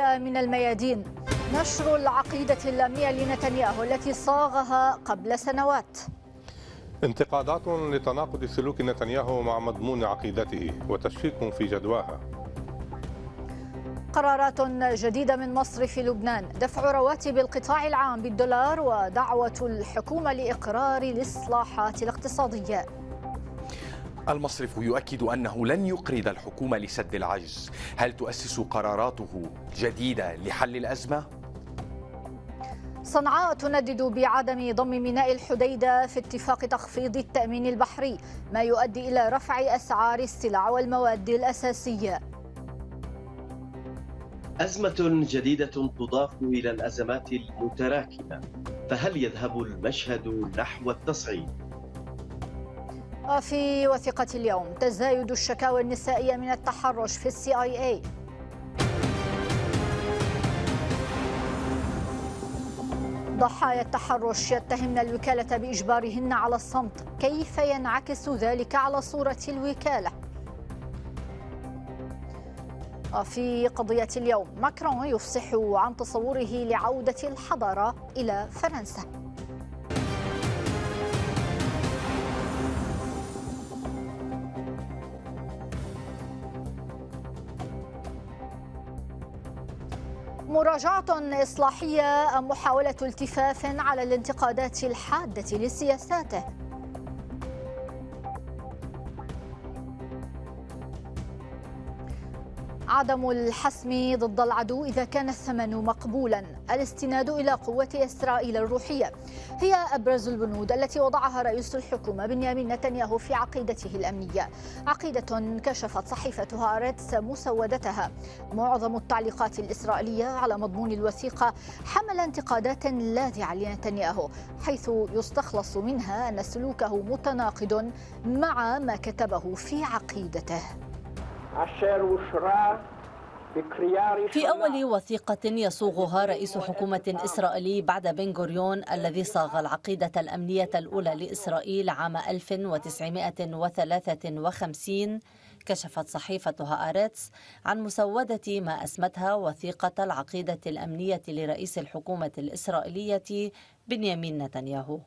من الميادين نشر العقيدة اللامية لنتنياهو التي صاغها قبل سنوات انتقادات لتناقض سلوك نتنياهو مع مضمون عقيدته وتشكيك في جدواها قرارات جديدة من مصر في لبنان دفع رواتب القطاع العام بالدولار ودعوة الحكومة لإقرار الإصلاحات الاقتصادية المصرف يؤكد أنه لن يقرض الحكومة لسد العجز هل تؤسس قراراته جديدة لحل الأزمة؟ صنعاء تندد بعدم ضم ميناء الحديدة في اتفاق تخفيض التأمين البحري ما يؤدي إلى رفع أسعار السلع والمواد الأساسية أزمة جديدة تضاف إلى الأزمات المتراكمة فهل يذهب المشهد نحو التصعيد؟ وفي وثيقة اليوم تزايد الشكاوى النسائية من التحرش في السي اي اي ضحايا التحرش يتهمن الوكالة بإجبارهن على الصمت كيف ينعكس ذلك على صورة الوكالة؟ وفي قضية اليوم ماكرون يفصح عن تصوره لعودة الحضارة إلى فرنسا مراجعة إصلاحية أم محاولة التفاف على الانتقادات الحادة لسياساته عدم الحسم ضد العدو إذا كان الثمن مقبولا الاستناد إلى قوة إسرائيل الروحية هي أبرز البنود التي وضعها رئيس الحكومة بنيامين نتنياهو في عقيدته الأمنية عقيدة كشفت صحيفة هارتس مسودتها معظم التعليقات الإسرائيلية على مضمون الوثيقة حمل انتقادات لاذعة لنتنياهو حيث يستخلص منها أن سلوكه متناقض مع ما كتبه في عقيدته في أول وثيقة يصوغها رئيس حكومة إسرائيلي بعد بن غوريون الذي صاغ العقيدة الأمنية الأولى لإسرائيل عام 1953 كشفت صحيفة هآرتس عن مسودة ما أسمتها وثيقة العقيدة الأمنية لرئيس الحكومة الإسرائيلية بنيامين نتنياهو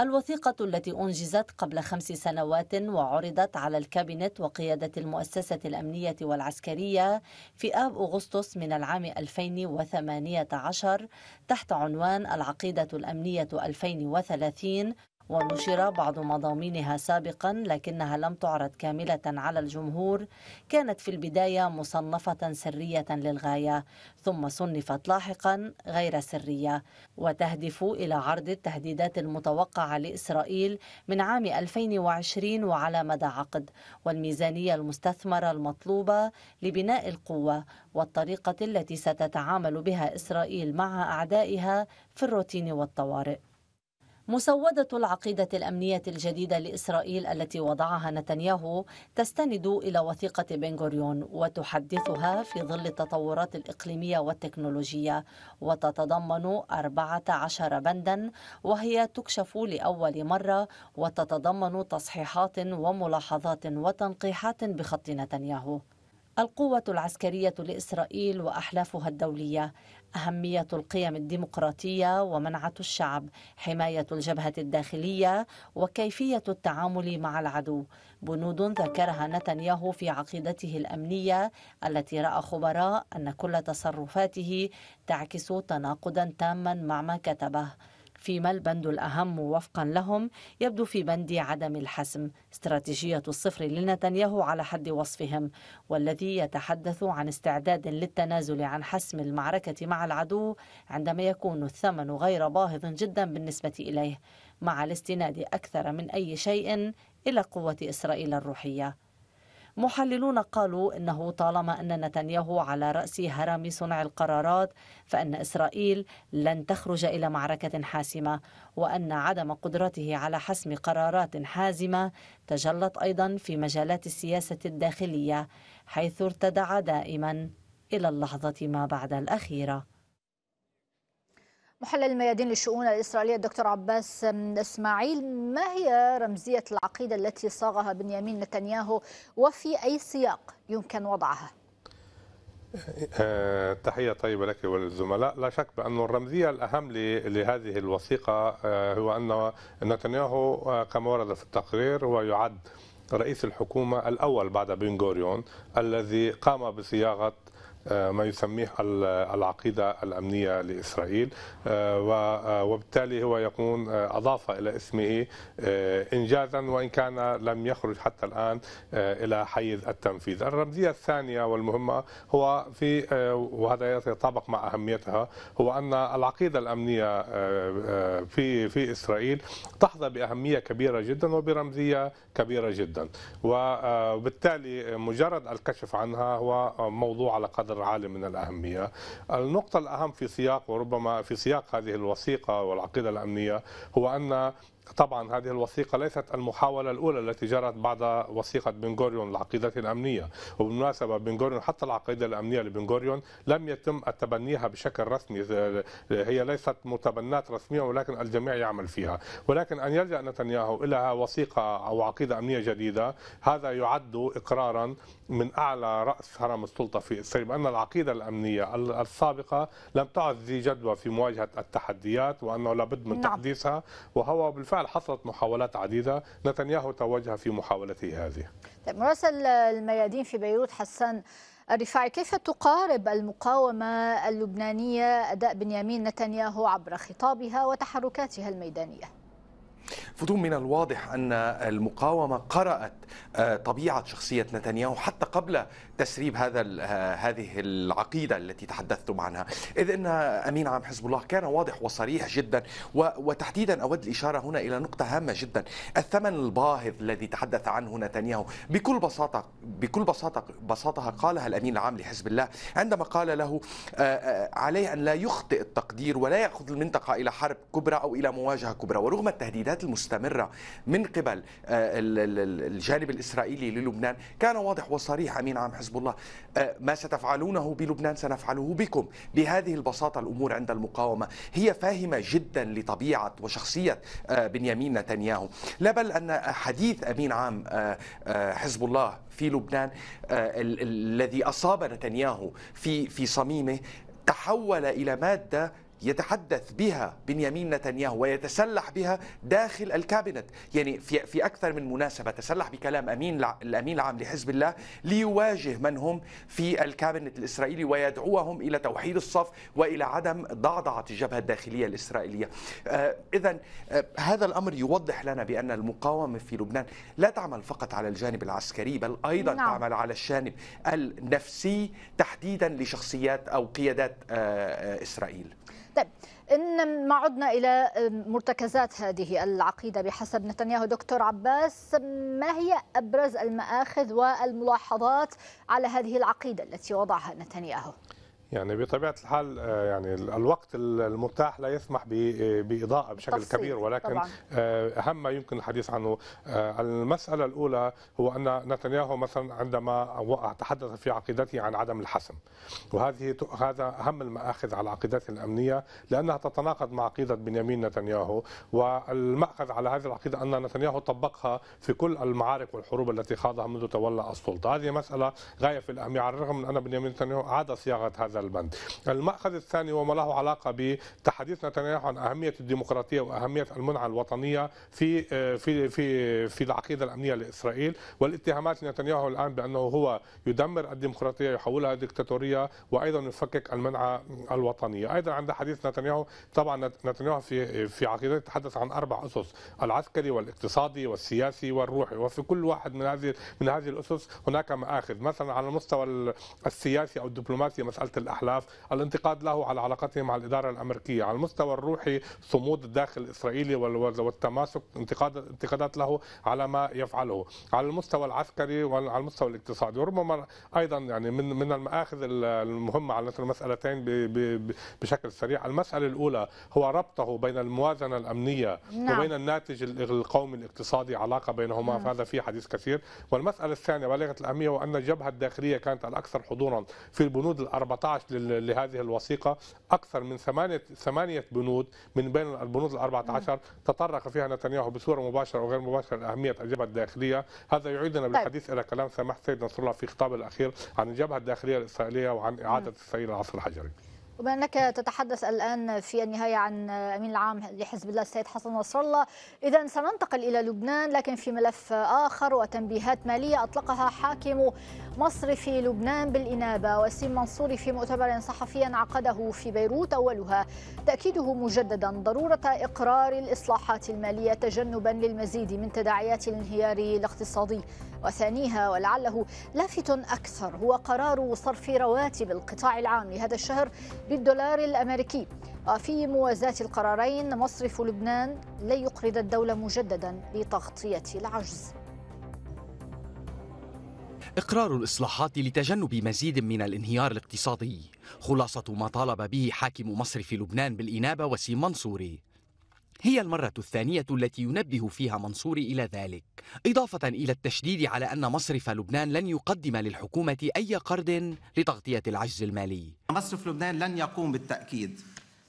الوثيقة التي أنجزت قبل خمس سنوات وعرضت على الكابينت وقيادة المؤسسة الأمنية والعسكرية في آب أغسطس من العام 2018 تحت عنوان العقيدة الأمنية 2030 ونشر بعض مضامينها سابقا لكنها لم تعرض كاملة على الجمهور كانت في البداية مصنفة سرية للغاية ثم صنفت لاحقا غير سرية وتهدف إلى عرض التهديدات المتوقعة لإسرائيل من عام 2020 وعلى مدى عقد والميزانية المستثمرة المطلوبة لبناء القوة والطريقة التي ستتعامل بها إسرائيل مع أعدائها في الروتين والطوارئ مسودة العقيدة الأمنية الجديدة لإسرائيل التي وضعها نتنياهو تستند إلى وثيقة بنغوريون وتحدثها في ظل التطورات الإقليمية والتكنولوجية وتتضمن 14 بندا وهي تكشف لأول مرة وتتضمن تصحيحات وملاحظات وتنقيحات بخط نتنياهو القوة العسكرية لإسرائيل وأحلافها الدولية أهمية القيم الديمقراطية ومنعة الشعب، حماية الجبهة الداخلية وكيفية التعامل مع العدو، بنود ذكرها نتنياهو في عقيدته الأمنية التي رأى خبراء أن كل تصرفاته تعكس تناقضا تاما مع ما كتبه. فيما البند الأهم وفقا لهم يبدو في بند عدم الحسم استراتيجية الصفر لنتنياهو على حد وصفهم والذي يتحدث عن استعداد للتنازل عن حسم المعركة مع العدو عندما يكون الثمن غير باهظ جدا بالنسبة إليه مع الاستناد أكثر من أي شيء إلى قوة إسرائيل الروحية محللون قالوا انه طالما ان نتنياهو على راس هرم صنع القرارات فان اسرائيل لن تخرج الى معركه حاسمه وان عدم قدرته على حسم قرارات حازمه تجلت ايضا في مجالات السياسه الداخليه حيث ارتدع دائما الى اللحظه ما بعد الاخيره محلل الميادين للشؤون الإسرائيلية الدكتور عباس إسماعيل ما هي رمزية العقيدة التي صاغها بنيامين نتنياهو وفي أي سياق يمكن وضعها؟ آه، تحية طيبة لك والزملاء لا شك بأن الرمزية الأهم لهذه الوثيقة آه، هو أن نتنياهو آه، كما ورد في التقرير هو يعد رئيس الحكومة الأول بعد بن غوريون الذي قام بصياغة آه، ما يسميه العقيدة الأمنية لإسرائيل آه، آه، وبالتالي هو يكون أضاف إلى اسمه إنجازا وإن كان لم يخرج حتى الآن إلى حيز التنفيذ الرمزية الثانية والمهمة هو في وهذا يتطابق مع أهميتها هو أن العقيدة الأمنية في في إسرائيل تحظى بأهمية كبيرة جدا وبرمزية كبيرة جدا وبالتالي مجرد الكشف عنها هو موضوع على قدر قدر عالي من الأهمية النقطة الأهم في سياق وربما في سياق هذه الوثيقة والعقيدة الأمنية هو أن طبعا هذه الوثيقه ليست المحاوله الاولى التي جرت بعد وثيقه بن غوريون العقيده الامنيه، وبالمناسبه بن غوريون حتى العقيده الامنيه لبن غوريون لم يتم تبنيها بشكل رسمي، هي ليست متبنات رسميا ولكن الجميع يعمل فيها، ولكن ان يلجا نتنياهو الى وثيقه او عقيده امنيه جديده هذا يعد اقرارا من اعلى راس هرم السلطه في اسرائيل بان العقيده الامنيه السابقه لم تعد ذي جدوى في مواجهه التحديات وانه لابد من نعم. تحديثها وهو بالفعل بالفعل حصلت محاولات عديدة نتنياهو توجه في محاولته هذه طيب مراسل الميادين في بيروت حسان الرفاعي كيف تقارب المقاومة اللبنانية أداء بنيامين نتنياهو عبر خطابها وتحركاتها الميدانية؟ فضوم من الواضح أن المقاومة قرأت آه، طبيعه شخصيه نتنياهو حتى قبل تسريب هذا آه، هذه العقيده التي تحدثتم عنها اذ ان امين عام حزب الله كان واضح وصريح جدا وتحديدا اود الاشاره هنا الى نقطه هامه جدا الثمن الباهظ الذي تحدث عنه نتنياهو بكل بساطه بكل بساطه بساطه قالها الامين العام لحزب الله عندما قال له آه، عليه ان لا يخطئ التقدير ولا ياخذ المنطقه الى حرب كبرى او الى مواجهه كبرى ورغم التهديدات المستمره من قبل الجانب الجانب الإسرائيلي للبنان كان واضح وصريح أمين عام حزب الله آه، ما ستفعلونه بلبنان سنفعله بكم بهذه البساطة الأمور عند المقاومة هي فاهمة جدا لطبيعة وشخصية آه، بنيامين نتنياهو لا بل أن حديث أمين عام آه، حزب الله في لبنان الذي أصاب نتنياهو في في صميمه تحول إلى مادة يتحدث بها بنيامين نتنياهو ويتسلح بها داخل الكابينت يعني في في اكثر من مناسبه تسلح بكلام امين الامين العام لحزب الله ليواجه من هم في الكابينت الاسرائيلي ويدعوهم الى توحيد الصف والى عدم ضعضعه الجبهه الداخليه الاسرائيليه آه، اذا آه، هذا الامر يوضح لنا بان المقاومه في لبنان لا تعمل فقط على الجانب العسكري بل ايضا نعم. تعمل على الجانب النفسي تحديدا لشخصيات او قيادات آه، اسرائيل طيب إن ما عدنا إلى مرتكزات هذه العقيدة بحسب نتنياهو دكتور عباس ما هي أبرز المآخذ والملاحظات على هذه العقيدة التي وضعها نتنياهو؟ يعني بطبيعه الحال آه، يعني الوقت المتاح لا يسمح باضاءه بشكل تفصيل. كبير ولكن طبعا. آه، اهم ما يمكن الحديث عنه آه، المساله الاولى هو ان نتنياهو مثلا عندما تحدث في عقيدته عن عدم الحسم وهذه هذا اهم المآخذ على عقيدته الامنيه لانها تتناقض مع عقيده بنيامين نتنياهو والمأخذ على هذه العقيده ان نتنياهو طبقها في كل المعارك والحروب التي خاضها منذ تولى السلطه هذه مساله غايه في الاهميه على الرغم من ان بنيامين نتنياهو عاد صياغه هذا البند المأخذ الثاني وما له علاقة بتحديث نتنياهو عن أهمية الديمقراطية وأهمية المنعة الوطنية في في في في العقيدة الأمنية لإسرائيل والاتهامات لنتنياهو الآن بأنه هو يدمر الديمقراطية يحولها دكتاتورية وأيضا يفكك المنعة الوطنية أيضا عند حديث نتنياهو طبعا نتنياهو في في عقيدته تحدث عن أربع أسس العسكري والاقتصادي والسياسي والروحي وفي كل واحد من هذه من هذه الأسس هناك مآخذ مثلا على المستوى السياسي أو الدبلوماسي مسألة الأحلاف الانتقاد له على علاقته مع الإدارة الأمريكية على المستوى الروحي صمود الداخل الإسرائيلي والتماسك انتقاد انتقادات له على ما يفعله على المستوى العسكري وعلى المستوى الاقتصادي وربما أيضا يعني من من المآخذ المهمة على المسألتين بشكل سريع المسألة الأولى هو ربطه بين الموازنة الأمنية نعم. وبين الناتج القومي الاقتصادي علاقة بينهما نعم. فهذا في حديث كثير والمسألة الثانية بلغت الأهمية وأن الجبهة الداخلية كانت الأكثر حضورا في البنود ال 14 الابحاث لهذه الوثيقه اكثر من ثمانيه ثمانيه بنود من بين البنود ال 14 تطرق فيها نتنياهو بصوره مباشره او غير مباشره لاهميه الجبهه الداخليه، هذا يعيدنا طيب. بالحديث الى كلام سماح السيد نصر الله في خطابه الاخير عن الجبهه الداخليه الاسرائيليه وعن اعاده السيد العصر الحجري. وبما انك تتحدث الان في النهايه عن امين العام لحزب الله السيد حسن نصر الله، اذا سننتقل الى لبنان لكن في ملف اخر وتنبيهات ماليه اطلقها حاكم مصر في لبنان بالانابه وسيم منصوري في مؤتمر صحفي عقده في بيروت اولها تاكيده مجددا ضروره اقرار الاصلاحات الماليه تجنبا للمزيد من تداعيات الانهيار الاقتصادي وثانيها ولعله لافت اكثر هو قرار صرف رواتب القطاع العام لهذا الشهر للدولار الأمريكي وفي آه، موازاة القرارين مصرف لبنان لن يقرض الدولة مجددا لتغطية العجز إقرار الإصلاحات لتجنب مزيد من الانهيار الاقتصادي خلاصة ما طالب به حاكم مصرف لبنان بالإنابة وسيم منصوري هي المرة الثانية التي ينبه فيها منصور إلى ذلك إضافة إلى التشديد على أن مصرف لبنان لن يقدم للحكومة أي قرض لتغطية العجز المالي مصرف لبنان لن يقوم بالتأكيد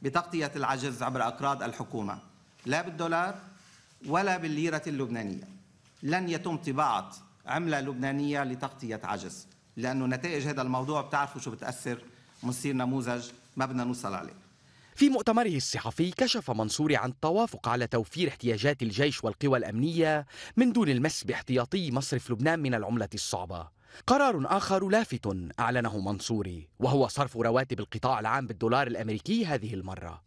بتغطية العجز عبر أقراض الحكومة لا بالدولار ولا بالليرة اللبنانية لن يتم طباعة عملة لبنانية لتغطية عجز لأنه نتائج هذا الموضوع بتعرفوا شو بتأثر بنصير نموذج ما بدنا نوصل عليه في مؤتمره الصحفي كشف منصوري عن التوافق على توفير احتياجات الجيش والقوى الأمنية من دون المس باحتياطي مصرف لبنان من العملة الصعبة قرار آخر لافت أعلنه منصوري وهو صرف رواتب القطاع العام بالدولار الأمريكي هذه المرة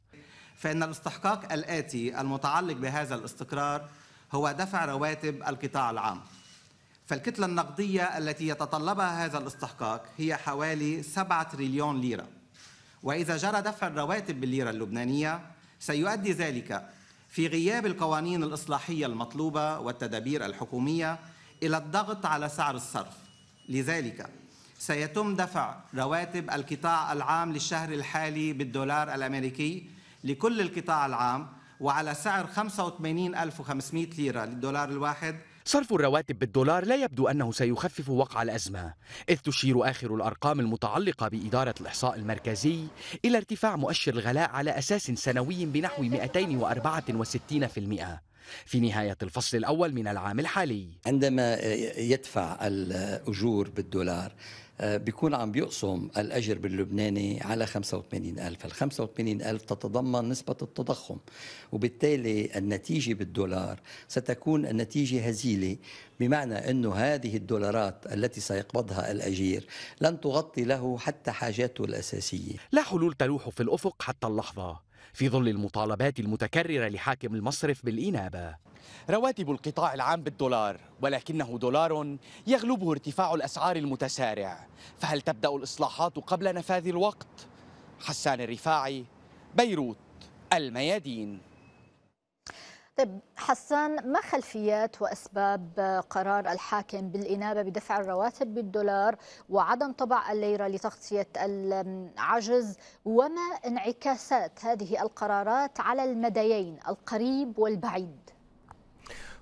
فإن الاستحقاق الآتي المتعلق بهذا الاستقرار هو دفع رواتب القطاع العام فالكتلة النقدية التي يتطلبها هذا الاستحقاق هي حوالي 7 تريليون ليرة وإذا جرى دفع الرواتب بالليرة اللبنانية سيؤدي ذلك في غياب القوانين الإصلاحية المطلوبة والتدابير الحكومية إلى الضغط على سعر الصرف لذلك سيتم دفع رواتب القطاع العام للشهر الحالي بالدولار الأمريكي لكل القطاع العام وعلى سعر 85500 ليرة للدولار الواحد صرف الرواتب بالدولار لا يبدو أنه سيخفف وقع الأزمة إذ تشير آخر الأرقام المتعلقة بإدارة الإحصاء المركزي إلى ارتفاع مؤشر الغلاء على أساس سنوي بنحو 264% في نهاية الفصل الأول من العام الحالي عندما يدفع الأجور بالدولار بيكون عم بيقسم الأجر باللبناني على 85 ألف ال 85 ألف تتضمن نسبة التضخم وبالتالي النتيجة بالدولار ستكون النتيجة هزيلة بمعنى أن هذه الدولارات التي سيقبضها الأجير لن تغطي له حتى حاجاته الأساسية لا حلول تلوح في الأفق حتى اللحظة في ظل المطالبات المتكررة لحاكم المصرف بالإنابة رواتب القطاع العام بالدولار ولكنه دولار يغلبه ارتفاع الأسعار المتسارع فهل تبدأ الإصلاحات قبل نفاذ الوقت؟ حسان الرفاعي بيروت الميادين طيب حسان ما خلفيات وأسباب قرار الحاكم بالإنابة بدفع الرواتب بالدولار وعدم طبع الليرة لتغطية العجز وما انعكاسات هذه القرارات على المديين القريب والبعيد؟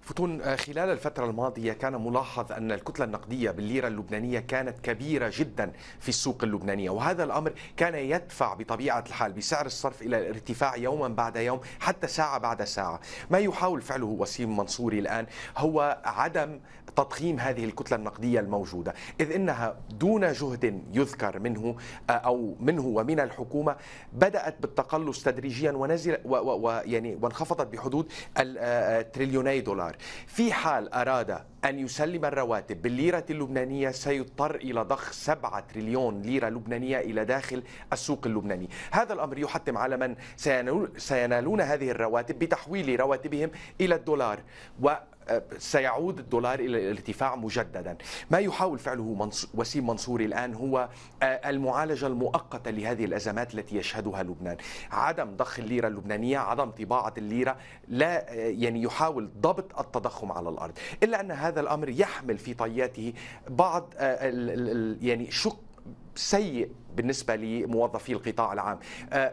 فتون آه، خلال الفترة الماضية كان ملاحظ أن الكتلة النقدية بالليرة اللبنانية كانت كبيرة جدا في السوق اللبنانية وهذا الأمر كان يدفع بطبيعة الحال بسعر الصرف إلى الارتفاع يوما بعد يوم حتى ساعة بعد ساعة ما يحاول فعله وسيم منصوري الآن هو عدم تضخيم هذه الكتلة النقدية الموجودة إذ إنها دون جهد يذكر منه آه، أو منه ومن الحكومة بدأت بالتقلص تدريجيا ونزل ويعني وانخفضت بحدود التريليوني آه، دولار الدولار في حال أراد أن يسلم الرواتب بالليرة اللبنانية سيضطر إلى ضخ 7 تريليون ليرة لبنانية إلى داخل السوق اللبناني هذا الأمر يحتم على من سينالون هذه الرواتب بتحويل رواتبهم إلى الدولار و سيعود الدولار الى الارتفاع مجددا ما يحاول فعله وسيم منصوري الان هو آه، المعالجه المؤقته لهذه الازمات التي يشهدها لبنان عدم ضخ الليره اللبنانيه عدم طباعه الليره لا آه، يعني يحاول ضبط التضخم على الارض الا ان هذا الامر يحمل في طياته بعض آه، يعني شق سيء بالنسبة لموظفي القطاع العام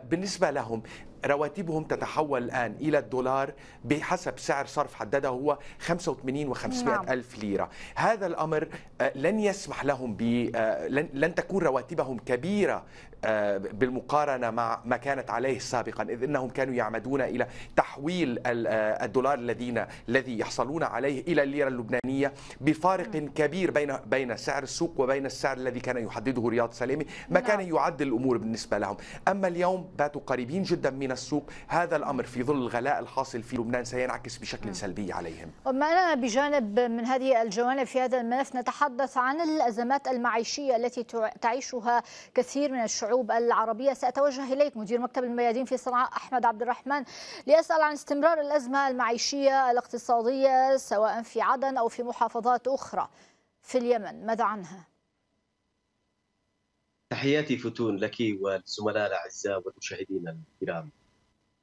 بالنسبة لهم رواتبهم تتحول الآن إلى الدولار بحسب سعر صرف حدده هو 85 و500 نعم. ألف ليرة هذا الأمر آه، لن يسمح لهم ب آه، لن تكون رواتبهم كبيرة آه، بالمقارنه مع ما كانت عليه سابقا اذ انهم كانوا يعمدون الى تحويل آه، الدولار الذين الذي يحصلون عليه الى الليره اللبنانيه بفارق كبير بين بين سعر السوق وبين السعر الذي كان يحدده رياض سلامي ما كان نعم. يعدل الامور بالنسبه لهم اما اليوم باتوا قريبين جدا من السوق هذا الامر في ظل الغلاء الحاصل في لبنان سينعكس بشكل سلبي عليهم انا بجانب من هذه الجوانب في هذا الملف نتحدث عن الازمات المعيشيه التي تعيشها كثير من الشعوب الشعوب العربية سأتوجه إليك مدير مكتب الميادين في صنعاء أحمد عبد الرحمن ليسأل عن استمرار الأزمة المعيشية الاقتصادية سواء في عدن أو في محافظات أخرى في اليمن ماذا عنها؟ تحياتي فتون لك والزملاء الأعزاء والمشاهدين الكرام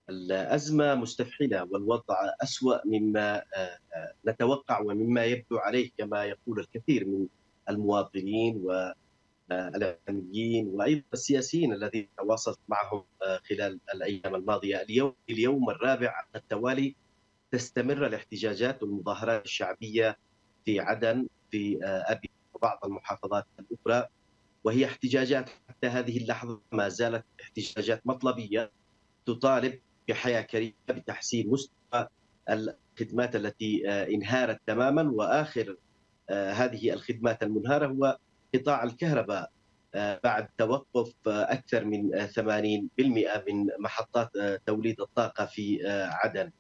الأزمة مستفحلة والوضع أسوأ مما آه، آه، نتوقع ومما يبدو عليه كما يقول الكثير من المواطنين و الاعلاميين وايضا السياسيين الذين تواصلت معهم آه، خلال الايام الماضيه، اليوم اليوم الرابع التوالي تستمر الاحتجاجات والمظاهرات الشعبيه في عدن في آه، ابي وبعض المحافظات الاخرى وهي احتجاجات حتى هذه اللحظه ما زالت احتجاجات مطلبيه تطالب بحياه كريمه بتحسين مستوى الخدمات التي آه، انهارت تماما واخر هذه الخدمات المنهاره هو قطاع الكهرباء آه، بعد توقف آه، أكثر من 80% آه، من محطات توليد الطاقة في عدن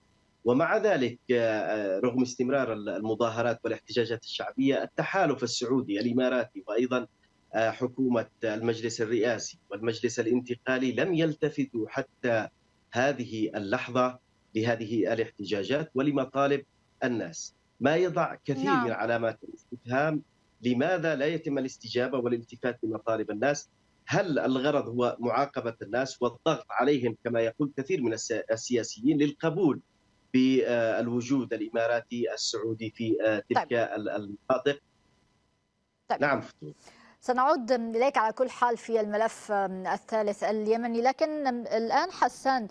ومع ذلك رغم استمرار المظاهرات والاحتجاجات الشعبية التحالف السعودي الإماراتي وأيضا حكومة المجلس الرئاسي والمجلس الانتقالي لم يلتفتوا حتى هذه اللحظة لهذه الاحتجاجات ولمطالب الناس ما يضع كثير نعم. من علامات الاستفهام لماذا لا يتم الاستجابه والالتفات لمطالب الناس؟ هل الغرض هو معاقبه الناس والضغط عليهم كما يقول كثير من السياسيين للقبول بالوجود الاماراتي السعودي في آه، طيب. تلك طيب. المناطق؟ طيب. نعم سنعود اليك على كل حال في الملف الثالث اليمني لكن الان حسان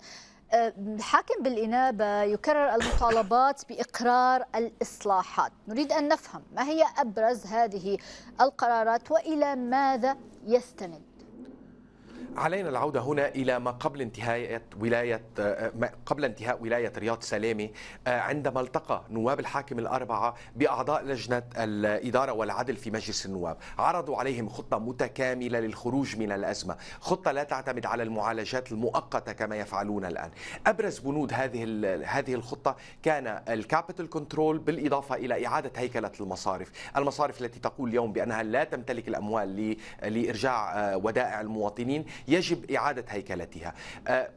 حاكم بالإنابة يكرر المطالبات بإقرار الإصلاحات نريد أن نفهم ما هي أبرز هذه القرارات وإلى ماذا يستند علينا العودة هنا إلى ما قبل انتهاء ولاية قبل انتهاء ولاية رياض سلامة عندما التقى نواب الحاكم الأربعة بأعضاء لجنة الإدارة والعدل في مجلس النواب عرضوا عليهم خطة متكاملة للخروج من الأزمة خطة لا تعتمد على المعالجات المؤقتة كما يفعلون الآن أبرز بنود هذه هذه الخطة كان الكابيتال كنترول بالإضافة إلى إعادة هيكلة المصارف المصارف التي تقول اليوم بأنها لا تمتلك الأموال لإرجاع آه، ودائع المواطنين يجب إعادة هيكلتها آه،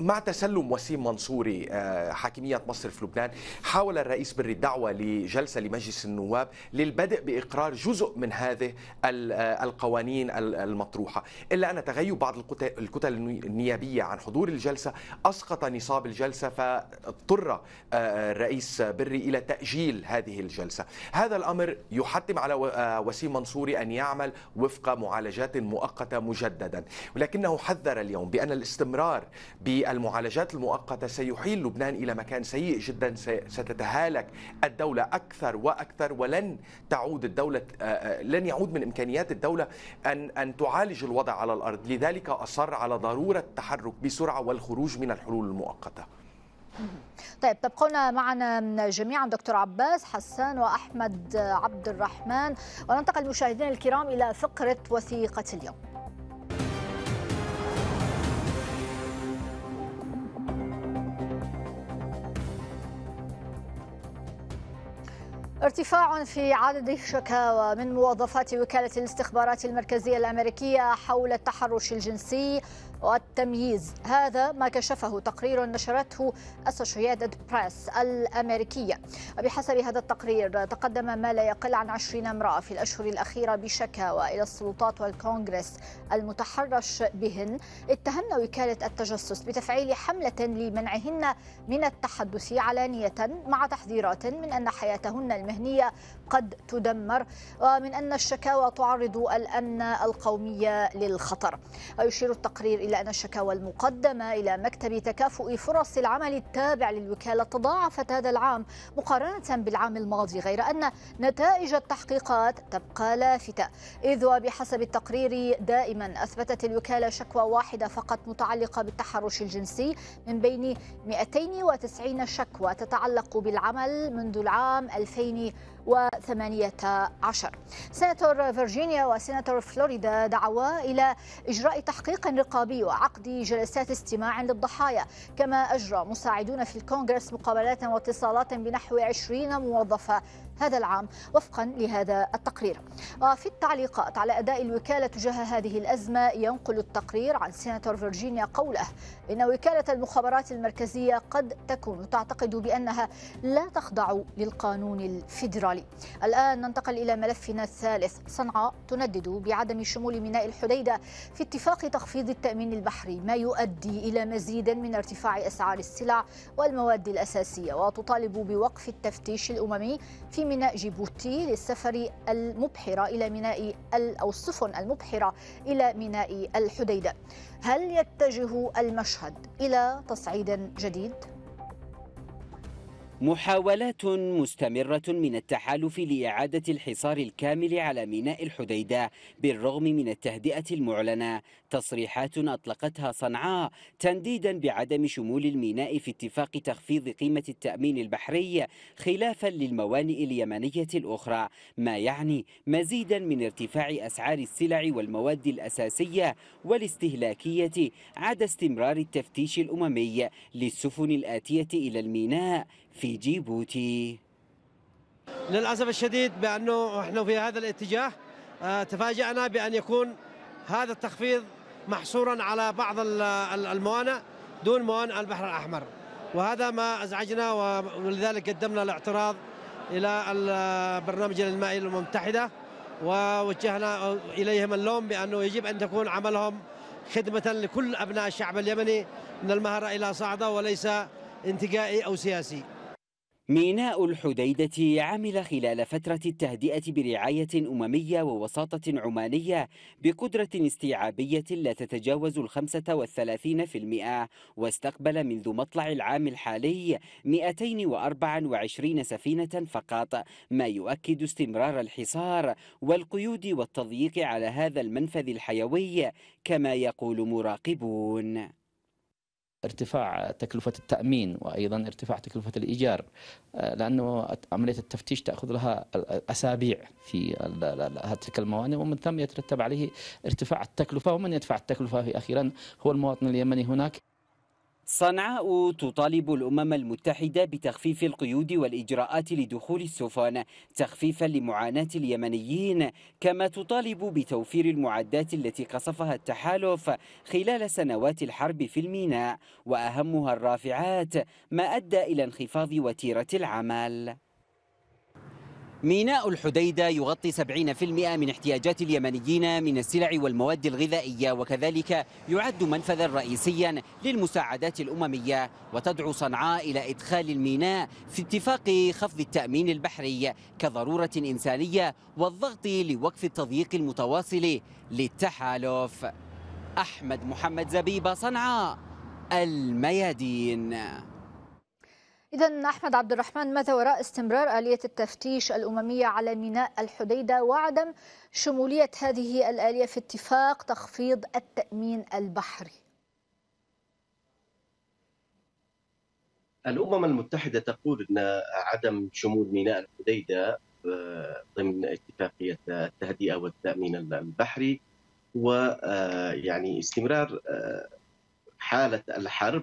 مع تسلم وسيم منصوري آه، حاكمية مصر في لبنان حاول الرئيس بري الدعوة لجلسة لمجلس النواب للبدء بإقرار جزء من هذه آه، القوانين المطروحة إلا أن تغيب بعض الكتل النيابية عن حضور الجلسة أسقط نصاب الجلسة فاضطر آه، الرئيس بري إلى تأجيل هذه الجلسة هذا الأمر يحتم على وسيم منصوري أن يعمل وفق معالجات مؤقتة مجددا ولكنه حذر اليوم بأن الاستمرار ب المعالجات المؤقتة سيحيل لبنان إلى مكان سيء جدا ستتهالك الدولة أكثر وأكثر ولن تعود الدولة آه، آه، لن يعود من إمكانيات الدولة أن أن تعالج الوضع على الأرض لذلك أصر على ضرورة التحرك بسرعة والخروج من الحلول المؤقتة طيب تبقون معنا جميعا دكتور عباس حسان واحمد عبد الرحمن وننتقل مشاهدينا الكرام الى فقره وثيقه اليوم ارتفاع في عدد الشكاوى من موظفات وكالة الاستخبارات المركزية الأمريكية حول التحرش الجنسي والتمييز هذا ما كشفه تقرير نشرته أسوشيتد بريس الأمريكية وبحسب هذا التقرير تقدم ما لا يقل عن 20 امرأة في الأشهر الأخيرة بشكاوى إلى السلطات والكونغرس المتحرش بهن اتهمن وكالة التجسس بتفعيل حملة لمنعهن من التحدث علانية مع تحذيرات من أن حياتهن المهنية قد تدمر ومن أن الشكاوى تعرض الأمن القومي للخطر ويشير التقرير إلى أن الشكاوى المقدمة إلى مكتب تكافؤ فرص العمل التابع للوكالة تضاعفت هذا العام مقارنة بالعام الماضي غير أن نتائج التحقيقات تبقى لافتة إذ وبحسب التقرير دائما أثبتت الوكالة شكوى واحدة فقط متعلقة بالتحرش الجنسي من بين 290 شكوى تتعلق بالعمل منذ العام 2000 2018 سيناتور فيرجينيا وسيناتور فلوريدا دعوا إلى إجراء تحقيق رقابي وعقد جلسات استماع للضحايا كما أجرى مساعدون في الكونغرس مقابلات واتصالات بنحو 20 موظفة هذا العام وفقا لهذا التقرير وفي التعليقات على أداء الوكالة تجاه هذه الأزمة ينقل التقرير عن سيناتور فيرجينيا قوله إن وكالة المخابرات المركزية قد تكون تعتقد بأنها لا تخضع للقانون الفيدرالي الآن ننتقل إلى ملفنا الثالث صنعاء تندد بعدم شمول ميناء الحديدة في اتفاق تخفيض التأمين البحري ما يؤدي إلى مزيد من ارتفاع أسعار السلع والمواد الأساسية وتطالب بوقف التفتيش الأممي في ميناء جيبوتي للسفر المبحرة إلى ميناء أو السفن المبحرة إلى ميناء الحديدة هل يتجه المشهد إلى تصعيد جديد؟ محاولات مستمرة من التحالف لإعادة الحصار الكامل على ميناء الحديدة بالرغم من التهدئة المعلنة تصريحات أطلقتها صنعاء تنديدا بعدم شمول الميناء في اتفاق تخفيض قيمة التأمين البحري خلافا للموانئ اليمنية الأخرى ما يعني مزيدا من ارتفاع أسعار السلع والمواد الأساسية والاستهلاكية عدا استمرار التفتيش الأممي للسفن الآتية إلى الميناء في جيبوتي للأسف الشديد بأنه احنا في هذا الاتجاه آه، تفاجأنا بأن يكون هذا التخفيض محصورا على بعض الموانئ دون موانئ البحر الأحمر وهذا ما أزعجنا ولذلك قدمنا الاعتراض إلى البرنامج المائي المتحدة ووجهنا إليهم اللوم بأنه يجب أن تكون عملهم خدمة لكل أبناء الشعب اليمني من المهرة إلى صعدة وليس انتقائي أو سياسي ميناء الحديدة عمل خلال فترة التهدئة برعاية أممية ووساطة عمانية بقدرة استيعابية لا تتجاوز الخمسة والثلاثين في المئة واستقبل منذ مطلع العام الحالي 224 سفينة فقط ما يؤكد استمرار الحصار والقيود والتضييق على هذا المنفذ الحيوي كما يقول مراقبون ارتفاع تكلفة التأمين وأيضا ارتفاع تكلفة الإيجار آه، لأنه عملية التفتيش تأخذ لها أسابيع في تلك الموانئ ومن ثم يترتب عليه ارتفاع التكلفة ومن يدفع التكلفة أخيرا هو المواطن اليمني هناك صنعاء تطالب الأمم المتحدة بتخفيف القيود والإجراءات لدخول السفن تخفيفا لمعاناة اليمنيين كما تطالب بتوفير المعدات التي قصفها التحالف خلال سنوات الحرب في الميناء وأهمها الرافعات ما أدى إلى انخفاض وتيرة العمل ميناء الحديدة يغطي 70% من احتياجات اليمنيين من السلع والمواد الغذائية وكذلك يعد منفذا رئيسيا للمساعدات الأممية وتدعو صنعاء إلى إدخال الميناء في اتفاق خفض التأمين البحري كضرورة إنسانية والضغط لوقف التضييق المتواصل للتحالف أحمد محمد زبيبة صنعاء الميادين إذا أحمد عبد الرحمن ماذا وراء استمرار آلية التفتيش الأممية على ميناء الحديدة وعدم شمولية هذه الآلية في اتفاق تخفيض التأمين البحري؟ الأمم المتحدة تقول أن عدم شمول ميناء الحديدة آه، ضمن اتفاقية التهدئة والتأمين البحري هو آه، يعني استمرار آه، حالة الحرب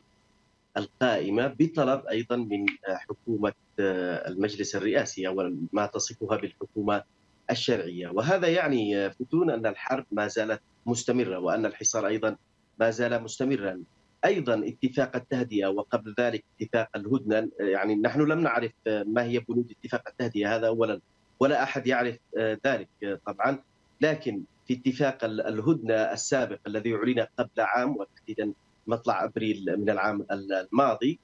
القائمة بطلب أيضا من آه، حكومة آه، المجلس الرئاسي أو ما تصفها بالحكومة الشرعية وهذا يعني آه، فتون أن الحرب ما زالت مستمرة وأن الحصار أيضا ما زال مستمرا ايضا اتفاق التهدئه وقبل ذلك اتفاق الهدنه يعني نحن لم نعرف ما هي بنود اتفاق التهدئه هذا اولا ولا احد يعرف ذلك طبعا لكن في اتفاق الهدنه السابق الذي اعلن قبل عام وتحديدا مطلع ابريل من العام الماضي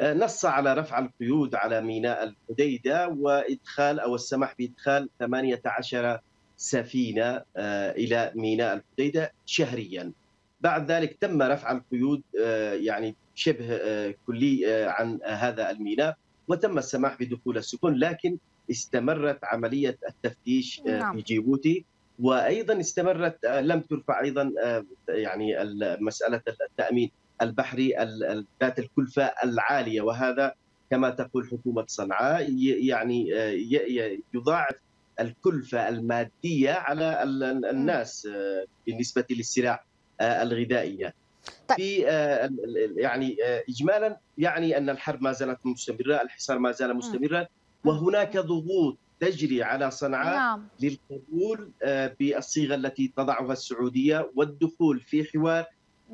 آه، نص على رفع القيود على ميناء الحديده وادخال او السماح بادخال 18 سفينه آه، الى ميناء الحديده شهريا. بعد ذلك تم رفع القيود آه، يعني شبه كلي عن هذا الميناء وتم السماح بدخول السفن لكن استمرت عمليه التفتيش نعم. في جيبوتي وايضا استمرت آه، لم ترفع ايضا آه، يعني مساله التامين البحري ذات الكلفه العاليه وهذا كما تقول حكومه صنعاء يعني آه، يضاعف الكلفه الماديه على الناس بالنسبه للسلع الغذائيه. طيب. في يعني اجمالا يعني ان الحرب ما زالت مستمره، الحصار ما زال مستمرا وهناك ضغوط تجري على صنعاء نعم. للقبول آه، بالصيغه التي تضعها السعوديه والدخول في حوار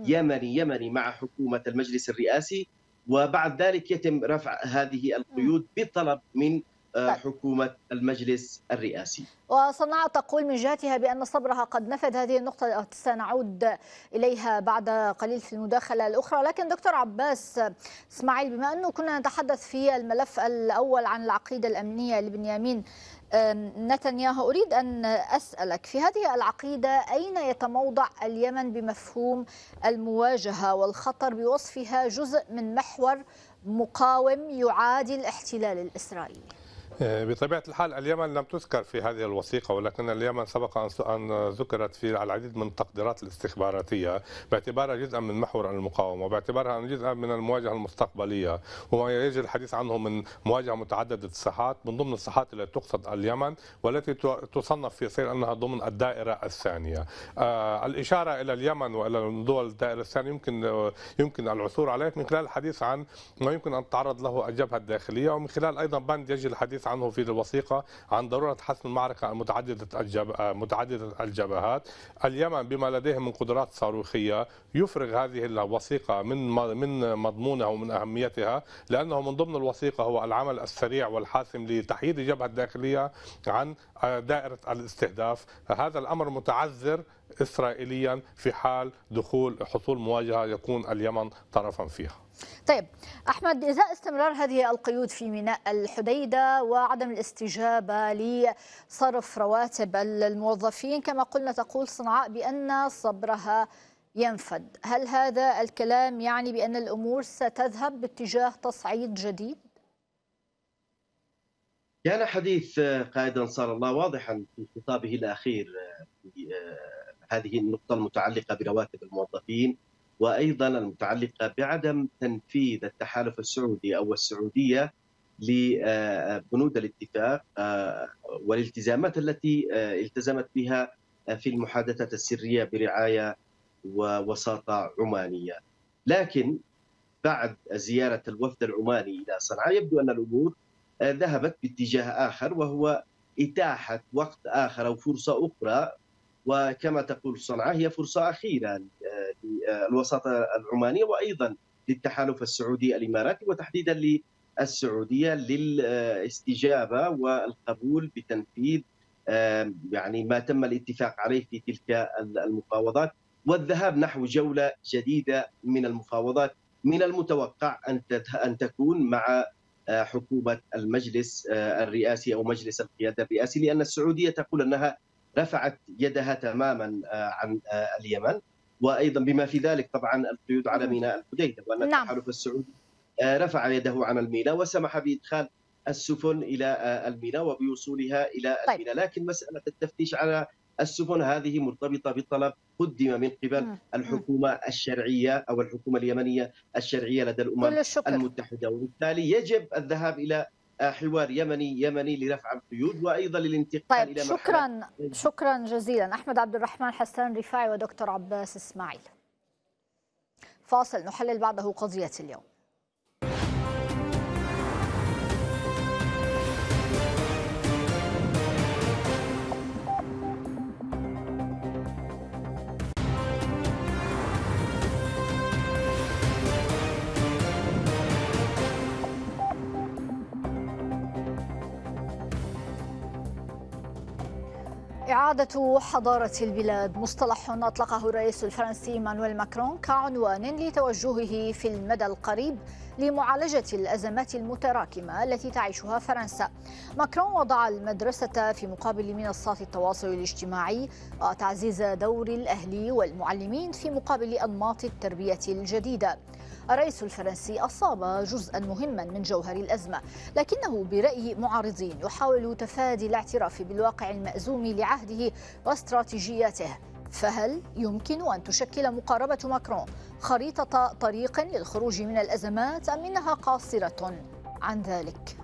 يمني يمني مع حكومه المجلس الرئاسي وبعد ذلك يتم رفع هذه القيود بطلب من آه، طيب. حكومة المجلس الرئاسي وصناعة تقول من جهتها بأن صبرها قد نفذ هذه النقطة سنعود إليها بعد قليل في المداخلة الأخرى لكن دكتور عباس إسماعيل بما أنه كنا نتحدث في الملف الأول عن العقيدة الأمنية لبنيامين نتنياهو أريد أن أسألك في هذه العقيدة أين يتموضع اليمن بمفهوم المواجهة والخطر بوصفها جزء من محور مقاوم يعادي الاحتلال الإسرائيلي آه، بطبيعة الحال اليمن لم تذكر في هذه الوثيقة ولكن اليمن سبق أن ذكرت في العديد من التقديرات الاستخباراتية باعتبارها جزءا من محور المقاومة وباعتبارها جزءا من المواجهة المستقبليه وما يجري الحديث عنه من مواجهة متعددة الساحات من ضمن الساحات التي تقصد اليمن والتي تصنف في سير أنها ضمن الدائرة الثانية آه، الإشارة إلى اليمن وإلى دول الدائرة الثانية يمكن آه، يمكن العثور عليه من خلال الحديث عن ما يمكن أن تعرض له الجبهة الداخلية ومن خلال أيضا بند يجري الحديث عنه في الوثيقه عن ضروره حسم المعركه متعدده الجب... متعدده الجبهات، اليمن بما لديه من قدرات صاروخيه يفرغ هذه الوثيقه من من مضمونها ومن اهميتها لانه من ضمن الوثيقه هو العمل السريع والحاسم لتحييد الجبهه الداخليه عن دائره الاستهداف، هذا الامر متعذر إسرائيليا في حال دخول حصول مواجهة يكون اليمن طرفا فيها طيب أحمد إذا استمرار هذه القيود في ميناء الحديدة وعدم الاستجابة لصرف رواتب الموظفين كما قلنا تقول صنعاء بأن صبرها ينفد هل هذا الكلام يعني بأن الأمور ستذهب باتجاه تصعيد جديد؟ كان حديث قائد أنصار الله واضحا في خطابه الأخير في آه، هذه النقطة المتعلقة برواتب الموظفين وأيضا المتعلقة بعدم تنفيذ التحالف السعودي أو السعودية لبنود آه، الاتفاق آه، والالتزامات التي آه، التزمت بها في المحادثة السرية برعاية ووساطة عمانية لكن بعد زيارة الوفد العماني إلى صنعاء يبدو أن الأمور ذهبت باتجاه آخر وهو إتاحة وقت آخر أو فرصة أخرى وكما تقول صنعاء هي فرصة أخيرة آه، للوساطة العمانية وأيضا للتحالف السعودي الإماراتي وتحديدا للسعودية للاستجابة والقبول بتنفيذ آه، يعني ما تم الاتفاق عليه في تلك المفاوضات والذهاب نحو جولة جديدة من المفاوضات من المتوقع أن أن تكون مع آه، حكومة المجلس الرئاسي أو مجلس القيادة الرئاسي لأن السعودية تقول أنها رفعت يدها تماما آه، عن آه، اليمن وايضا بما في ذلك طبعا القيود على ميناء الحديده وان نعم. التحالف السعودي آه، رفع يده عن الميناء وسمح بادخال السفن الى الميناء وبوصولها الى طيب. الميناء لكن مساله التفتيش على السفن هذه مرتبطه بطلب قدم من قبل الحكومه الشرعيه او الحكومه اليمنيه الشرعيه لدى الامم المتحده وبالتالي يجب الذهاب الى حوار يمني يمني لرفع القيود وايضا للانتقال طيب الى شكرا شكرا جزيلا احمد عبد الرحمن حسان رفاعي ودكتور عباس اسماعيل فاصل نحلل بعده قضيه اليوم إعادة حضارة البلاد مصطلح أطلقه الرئيس الفرنسي مانويل ماكرون كعنوان لتوجهه في المدى القريب لمعالجة الأزمات المتراكمة التي تعيشها فرنسا ماكرون وضع المدرسة في مقابل منصات التواصل الاجتماعي وتعزيز دور الأهل والمعلمين في مقابل أنماط التربية الجديدة الرئيس الفرنسي أصاب جزءا مهما من جوهر الأزمة لكنه برأي معارضين يحاول تفادي الاعتراف بالواقع المأزوم لعهده واستراتيجياته فهل يمكن أن تشكل مقاربة ماكرون خريطة طريق للخروج من الأزمات أم إنها قاصرة عن ذلك؟